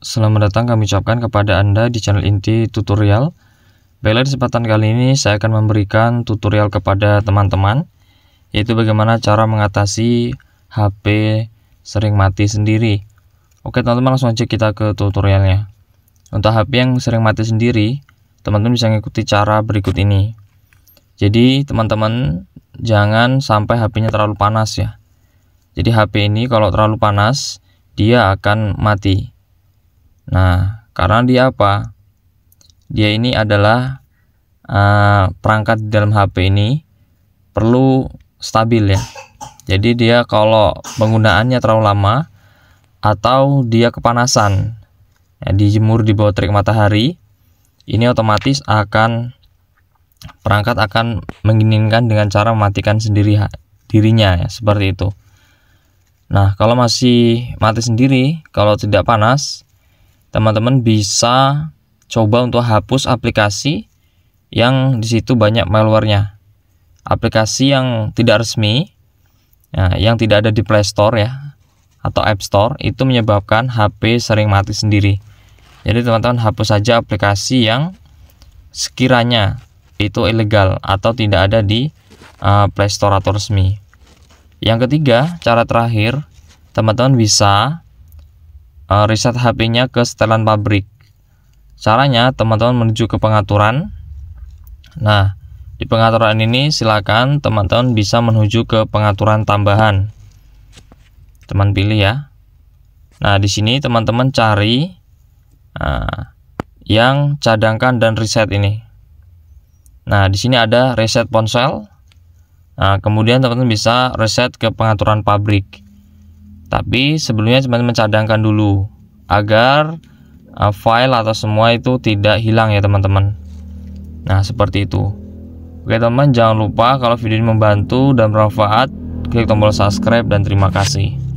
Selamat datang kami ucapkan kepada Anda di channel inti tutorial. Baiklah di kesempatan kali ini saya akan memberikan tutorial kepada teman-teman yaitu bagaimana cara mengatasi HP sering mati sendiri. Oke teman-teman langsung aja kita ke tutorialnya. Untuk HP yang sering mati sendiri, teman-teman bisa mengikuti cara berikut ini. Jadi teman-teman jangan sampai HP-nya terlalu panas ya. Jadi HP ini kalau terlalu panas dia akan mati. Nah, karena dia apa? Dia ini adalah uh, perangkat dalam HP ini perlu stabil ya. Jadi dia kalau penggunaannya terlalu lama atau dia kepanasan, ya, dijemur di bawah terik matahari, ini otomatis akan perangkat akan menginginkan dengan cara mematikan sendiri dirinya ya, seperti itu. Nah, kalau masih mati sendiri, kalau tidak panas, teman-teman bisa coba untuk hapus aplikasi yang di situ banyak malwarenya. Aplikasi yang tidak resmi, ya, yang tidak ada di Play Store ya atau App Store itu menyebabkan HP sering mati sendiri. Jadi teman-teman hapus saja aplikasi yang sekiranya itu ilegal atau tidak ada di uh, Play Store atau resmi. Yang ketiga, cara terakhir, teman-teman bisa Eh, reset HP-nya ke setelan pabrik. Caranya teman-teman menuju ke pengaturan. Nah, di pengaturan ini silakan teman-teman bisa menuju ke pengaturan tambahan. Teman pilih ya. Nah, di sini teman-teman cari uh, yang cadangkan dan reset ini. Nah, di sini ada reset ponsel. Nah, kemudian teman-teman bisa reset ke pengaturan pabrik. Tapi sebelumnya teman mencadangkan dulu agar eh, file atau semua itu tidak hilang ya teman-teman. Nah, seperti itu. Oke teman, jangan lupa kalau video ini membantu dan bermanfaat, klik tombol subscribe dan terima kasih.